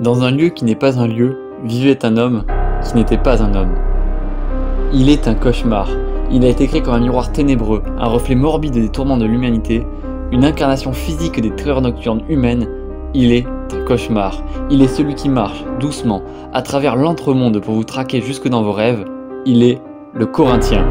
Dans un lieu qui n'est pas un lieu, vivait un homme qui n'était pas un homme. Il est un cauchemar. Il a été créé comme un miroir ténébreux, un reflet morbide des tourments de l'humanité, une incarnation physique des terreurs nocturnes humaines. Il est un cauchemar. Il est celui qui marche, doucement, à travers l'entremonde pour vous traquer jusque dans vos rêves. Il est le Corinthien.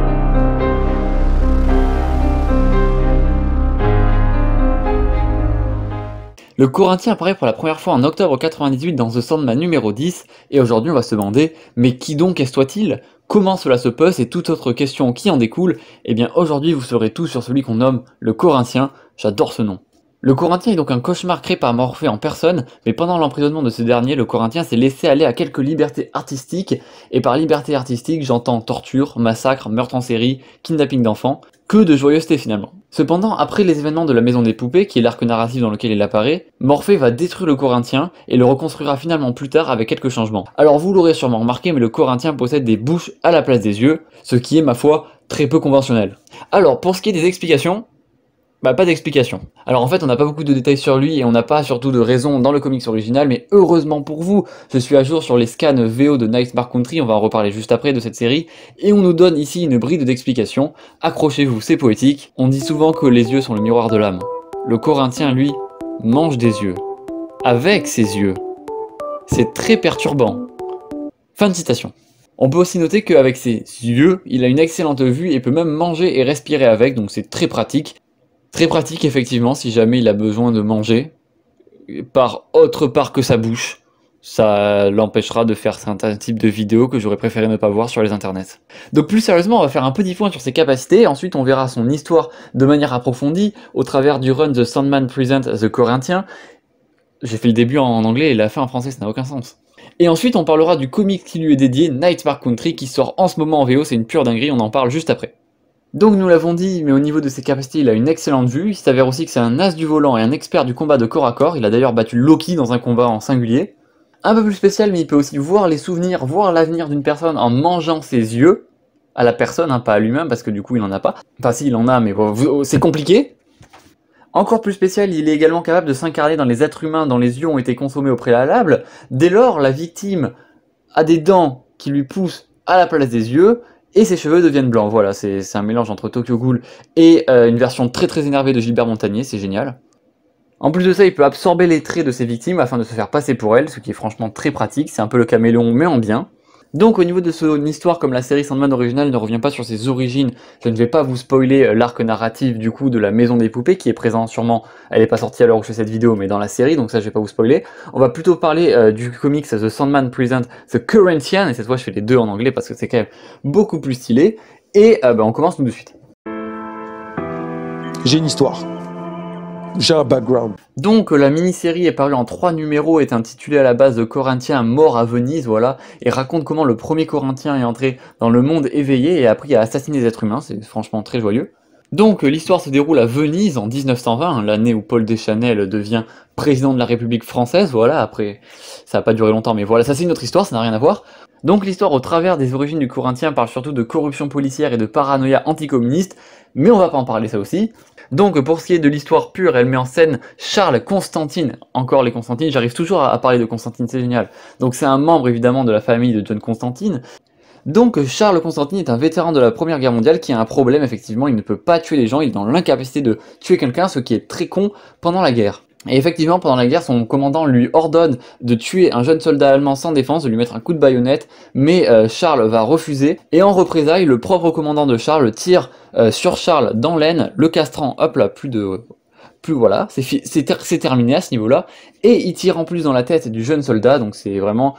Le Corinthien apparaît pour la première fois en octobre 98 dans The Sandman numéro 10, et aujourd'hui on va se demander, mais qui donc est ce toi-il Comment cela se passe et toute autre question qui en découle Et eh bien aujourd'hui vous saurez tout sur celui qu'on nomme le Corinthien, j'adore ce nom. Le Corinthien est donc un cauchemar créé par Morphée en personne, mais pendant l'emprisonnement de ce dernier, le Corinthien s'est laissé aller à quelques libertés artistiques, et par liberté artistique j'entends torture, massacre, meurtre en série, kidnapping d'enfants, que de joyeuseté finalement. Cependant, après les événements de la Maison des Poupées, qui est l'arc narratif dans lequel il apparaît, Morphée va détruire le Corinthien et le reconstruira finalement plus tard avec quelques changements. Alors vous l'aurez sûrement remarqué, mais le Corinthien possède des bouches à la place des yeux, ce qui est ma foi très peu conventionnel. Alors pour ce qui est des explications, bah, pas d'explication. Alors en fait, on n'a pas beaucoup de détails sur lui et on n'a pas surtout de raison dans le comics original, mais heureusement pour vous, je suis à jour sur les scans VO de Nightmare Country, on va en reparler juste après de cette série, et on nous donne ici une bride d'explication. Accrochez-vous, c'est poétique. On dit souvent que les yeux sont le miroir de l'âme. Le Corinthien, lui, mange des yeux. Avec ses yeux. C'est très perturbant. Fin de citation. On peut aussi noter qu'avec ses yeux, il a une excellente vue et peut même manger et respirer avec, donc c'est très pratique. Très pratique, effectivement, si jamais il a besoin de manger par autre part que sa bouche. Ça l'empêchera de faire certains types de vidéos que j'aurais préféré ne pas voir sur les internets. Donc plus sérieusement, on va faire un petit point sur ses capacités, ensuite on verra son histoire de manière approfondie au travers du run The Sandman Present The Corinthien. J'ai fait le début en anglais et la fin en français, ça n'a aucun sens. Et ensuite, on parlera du comic qui lui est dédié, Night Country, qui sort en ce moment en VO, c'est une pure dinguerie, on en parle juste après. Donc nous l'avons dit, mais au niveau de ses capacités, il a une excellente vue. Il s'avère aussi que c'est un as du volant et un expert du combat de corps à corps. Il a d'ailleurs battu Loki dans un combat en singulier. Un peu plus spécial, mais il peut aussi voir les souvenirs, voir l'avenir d'une personne en mangeant ses yeux à la personne, hein, pas à lui-même, parce que du coup il en a pas. Enfin si, il en a, mais oh, c'est compliqué. Encore plus spécial, il est également capable de s'incarner dans les êtres humains dont les yeux ont été consommés au préalable. Dès lors, la victime a des dents qui lui poussent à la place des yeux, et ses cheveux deviennent blancs. Voilà, c'est un mélange entre Tokyo Ghoul et euh, une version très très énervée de Gilbert Montagnier, c'est génial. En plus de ça, il peut absorber les traits de ses victimes afin de se faire passer pour elles, ce qui est franchement très pratique, c'est un peu le caméléon mais en bien. Donc au niveau de son histoire, comme la série Sandman originale ne revient pas sur ses origines, je ne vais pas vous spoiler euh, l'arc narratif du coup de la Maison des Poupées, qui est présent sûrement, elle n'est pas sortie à l'heure où je fais cette vidéo, mais dans la série, donc ça je vais pas vous spoiler. On va plutôt parler euh, du comics The Sandman Presents The Currentian, et cette fois je fais les deux en anglais parce que c'est quand même beaucoup plus stylé, et euh, bah, on commence tout de suite. J'ai une histoire j'ai un background. Donc euh, la mini-série est parue en trois numéros, est intitulée à la base de Corinthiens mort à Venise, voilà, et raconte comment le premier Corinthien est entré dans le monde éveillé et a appris à assassiner des êtres humains, c'est franchement très joyeux. Donc euh, l'histoire se déroule à Venise en 1920, hein, l'année où Paul Deschanel devient président de la République française, voilà, après ça n'a pas duré longtemps, mais voilà, ça c'est une autre histoire, ça n'a rien à voir. Donc l'histoire au travers des origines du Corinthien parle surtout de corruption policière et de paranoïa anticommuniste, mais on va pas en parler ça aussi. Donc pour ce qui est de l'histoire pure, elle met en scène Charles Constantine, encore les Constantines, j'arrive toujours à, parler de Constantine, c'est génial. Donc c'est un membre évidemment de la famille de John Constantine, donc Charles Constantine est un vétéran de la Première Guerre mondiale qui a un problème, effectivement, il ne peut pas tuer les gens, il est dans l'incapacité de tuer quelqu'un, ce qui est très con pendant la guerre. Et effectivement, pendant la guerre, son commandant lui ordonne de tuer un jeune soldat allemand sans défense, de lui mettre un coup de baïonnette, mais euh, Charles va refuser, et en représailles, le propre commandant de Charles tire euh, sur Charles dans l'aine, le castrant, hop là, plus de... Plus voilà, c'est c'est terminé à ce niveau-là, et il tire en plus dans la tête du jeune soldat, donc c'est vraiment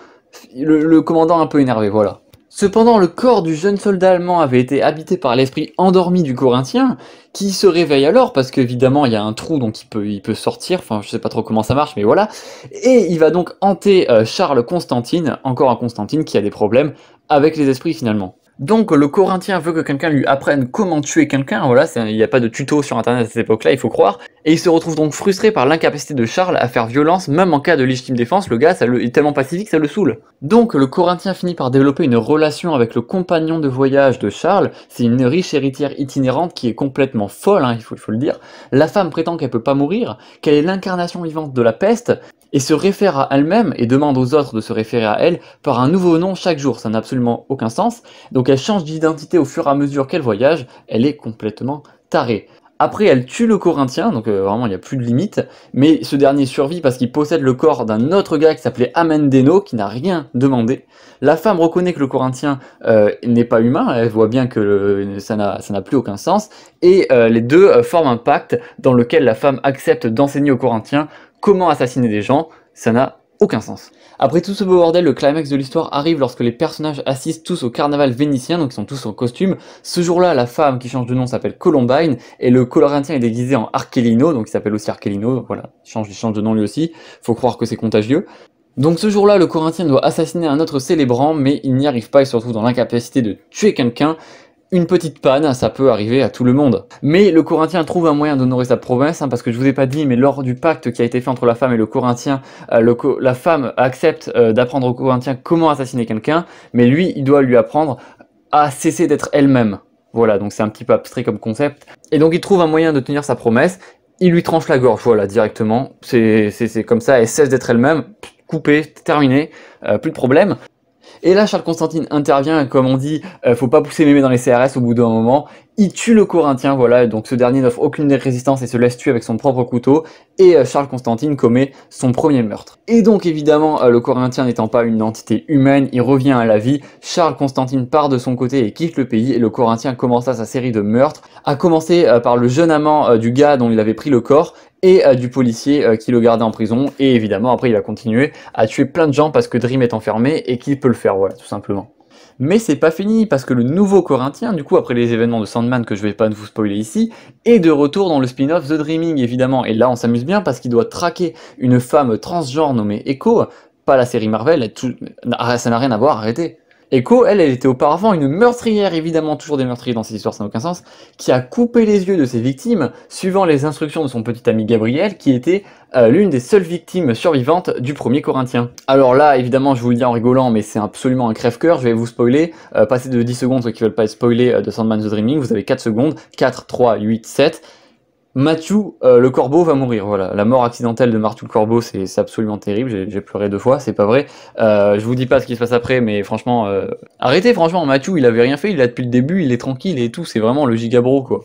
le commandant un peu énervé, voilà. Cependant, le corps du jeune soldat allemand avait été habité par l'esprit endormi du Corinthien, qui se réveille alors parce qu'évidemment il y a un trou donc il peut, il peut sortir, enfin je sais pas trop comment ça marche mais voilà, et il va donc hanter euh, Charles Constantine, encore un Constantine qui a des problèmes avec les esprits finalement. Donc le Corinthien veut que quelqu'un lui apprenne comment tuer quelqu'un, voilà, il n'y a pas de tuto sur internet à cette époque-là, il faut croire, et il se retrouve donc frustré par l'incapacité de Charles à faire violence, même en cas de légitime défense, le gars ça est tellement pacifique ça le saoule. Donc le Corinthien finit par développer une relation avec le compagnon de voyage de Charles, c'est une riche héritière itinérante qui est complètement folle, hein, il faut, faut le dire, la femme prétend qu'elle peut pas mourir, qu'elle est l'incarnation vivante de la peste, et se réfère à elle-même et demande aux autres de se référer à elle par un nouveau nom chaque jour. Ça n'a absolument aucun sens. Donc elle change d'identité au fur et à mesure qu'elle voyage. Elle est complètement tarée. Après, elle tue le Corinthien, donc euh, vraiment il n'y a plus de limite, mais ce dernier survit parce qu'il possède le corps d'un autre gars qui s'appelait Amendeno, qui n'a rien demandé. La femme reconnaît que le Corinthien euh, n'est pas humain, elle voit bien que ça n'a plus aucun sens, et euh, les deux forment un pacte dans lequel la femme accepte d'enseigner au Corinthien comment assassiner des gens, ça n'a aucun sens. Après tout ce beau bordel, le climax de l'histoire arrive lorsque les personnages assistent tous au carnaval vénitien, donc ils sont tous en costume. Ce jour-là, la femme qui change de nom s'appelle Columbine, et le Corinthien est déguisé en Arkelino, donc il s'appelle aussi Arkelino, voilà, il change, change de nom lui aussi, faut croire que c'est contagieux. Donc ce jour-là, le Corinthien doit assassiner un autre célébrant, mais il n'y arrive pas, il se retrouve dans l'incapacité de tuer quelqu'un, une petite panne, ça peut arriver à tout le monde. Mais le Corinthien trouve un moyen d'honorer sa promesse, hein, parce que je vous ai pas dit, mais lors du pacte qui a été fait entre la femme et le Corinthien, euh, la femme accepte euh, d'apprendre au Corinthien comment assassiner quelqu'un, mais lui, il doit lui apprendre à cesser d'être elle-même. Voilà, donc c'est un petit peu abstrait comme concept. Et donc il trouve un moyen de tenir sa promesse, il lui tranche la gorge, voilà, directement. C'est comme ça, elle cesse d'être elle-même, coupée, terminée, euh, plus de problème. Et là, Charles Constantine intervient, comme on dit, euh, faut pas pousser mémé dans les CRS au bout d'un moment, il tue le Corinthien, voilà, donc ce dernier n'offre aucune résistance et se laisse tuer avec son propre couteau, et euh, Charles Constantine commet son premier meurtre. Et donc évidemment, euh, le Corinthien n'étant pas une entité humaine, il revient à la vie, Charles Constantine part de son côté et quitte le pays, et le Corinthien commença sa série de meurtres, à commencer euh, par le jeune amant du gars dont il avait pris le corps, et du policier qui le gardait en prison. Et évidemment, après, il a continué à tuer plein de gens parce que Dream est enfermé et qu'il peut le faire, voilà, tout simplement. Mais c'est pas fini, parce que le nouveau Corinthien, du coup, après les événements de Sandman que je vais pas vous spoiler ici, est de retour dans le spin-off The Dreaming, évidemment. Et là, on s'amuse bien parce qu'il doit traquer une femme transgenre nommée Echo, pas la série Marvel, tout... ça n'a rien à voir, arrêtez. Echo, elle, elle était auparavant une meurtrière, évidemment toujours des meurtriers dans cette histoire, ça n'a aucun sens, qui a coupé les yeux de ses victimes suivant les instructions de son petit ami Gabriel, qui était euh, l'une des seules victimes survivantes du premier Corinthien. Alors là, évidemment, je vous le dis en rigolant, mais c'est absolument un crève-cœur, je vais vous spoiler, euh, Passer de 10 secondes, ceux qui veulent pas être spoilés euh, de Sandman the Dreaming, vous avez 4 secondes, 4, 3, 8, 7, Mathieu euh, le corbeau va mourir. Voilà, la mort accidentelle de Mathieu le corbeau, c'est absolument terrible. J'ai pleuré deux fois, c'est pas vrai. Euh, je vous dis pas ce qui se passe après, mais franchement, euh, arrêtez. Franchement, Mathieu, il avait rien fait. Il l'a depuis le début. Il est tranquille et tout. C'est vraiment le gigabro quoi.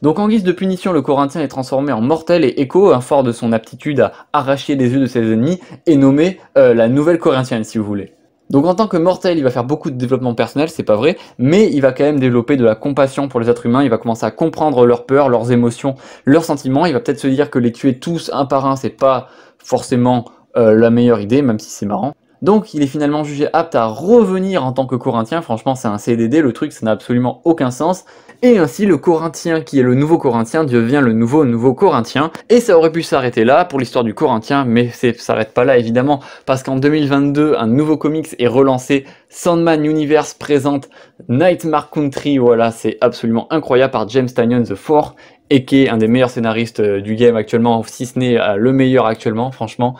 Donc en guise de punition, le Corinthien est transformé en mortel et écho, un fort de son aptitude à arracher les yeux de ses ennemis, et nommé la nouvelle Corinthienne, si vous voulez. Donc en tant que mortel, il va faire beaucoup de développement personnel, c'est pas vrai, mais il va quand même développer de la compassion pour les êtres humains, il va commencer à comprendre leurs peurs, leurs émotions, leurs sentiments, il va peut-être se dire que les tuer tous un par un, c'est pas forcément euh, la meilleure idée, même si c'est marrant. Donc il est finalement jugé apte à revenir en tant que Corinthien, franchement c'est un CDD, le truc ça n'a absolument aucun sens. Et ainsi le Corinthien qui est le nouveau Corinthien devient le nouveau nouveau Corinthien. Et ça aurait pu s'arrêter là pour l'histoire du Corinthien, mais ça s'arrête pas là évidemment, parce qu'en 2022 un nouveau comics est relancé, Sandman Universe présente Nightmare Country, voilà c'est absolument incroyable par James Tanyon The Four, et qui est un des meilleurs scénaristes euh, du game actuellement, si ce n'est euh, le meilleur actuellement franchement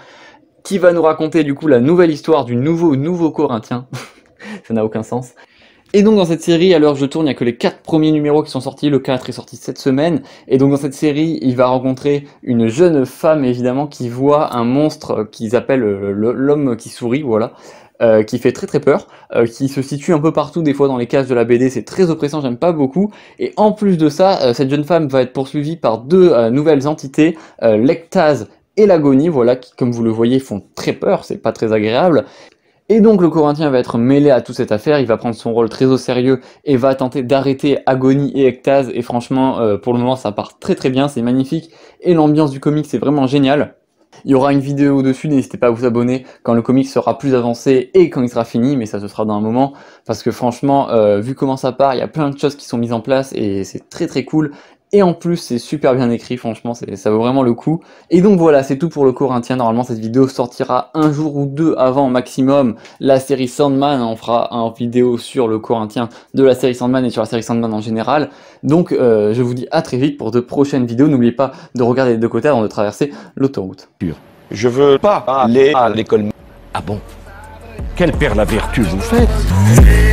qui va nous raconter du coup la nouvelle histoire du nouveau nouveau Corinthien. ça n'a aucun sens. Et donc dans cette série, à l'heure je tourne, il n'y a que les 4 premiers numéros qui sont sortis, le 4 est sorti cette semaine, et donc dans cette série, il va rencontrer une jeune femme évidemment qui voit un monstre qu'ils appellent euh, l'homme qui sourit, voilà, euh, qui fait très très peur, euh, qui se situe un peu partout des fois dans les cases de la BD, c'est très oppressant, j'aime pas beaucoup, et en plus de ça, cette jeune femme va être poursuivie par deux nouvelles entités, l'Ectase et l'agonie, voilà, qui, comme vous le voyez, font très peur, c'est pas très agréable. Et donc le Corinthien va être mêlé à toute cette affaire, il va prendre son rôle très au sérieux et va tenter d'arrêter Agonie et Ectase, et franchement, euh, pour le moment, ça part très très bien, c'est magnifique, et l'ambiance du comic, c'est vraiment génial. Il y aura une vidéo au dessus, n'hésitez pas à vous abonner quand le comic sera plus avancé et quand il sera fini, mais ça ce sera dans un moment, parce que franchement, euh, vu comment ça part, il y a plein de choses qui sont mises en place et c'est très très cool, et en plus, c'est super bien écrit, franchement, ça vaut vraiment le coup. Et donc voilà, c'est tout pour le Corinthien. Hein. Normalement, cette vidéo sortira un jour ou deux avant maximum la série Sandman. Hein, on fera une vidéo sur le Corinthien hein, de la série Sandman et sur la série Sandman en général. Donc euh, je vous dis à très vite pour de prochaines vidéos. N'oubliez pas de regarder les deux côtés avant de traverser l'autoroute. Je veux pas ah, aller ah. à l'école. Ah bon Quelle perle la vertu vous faites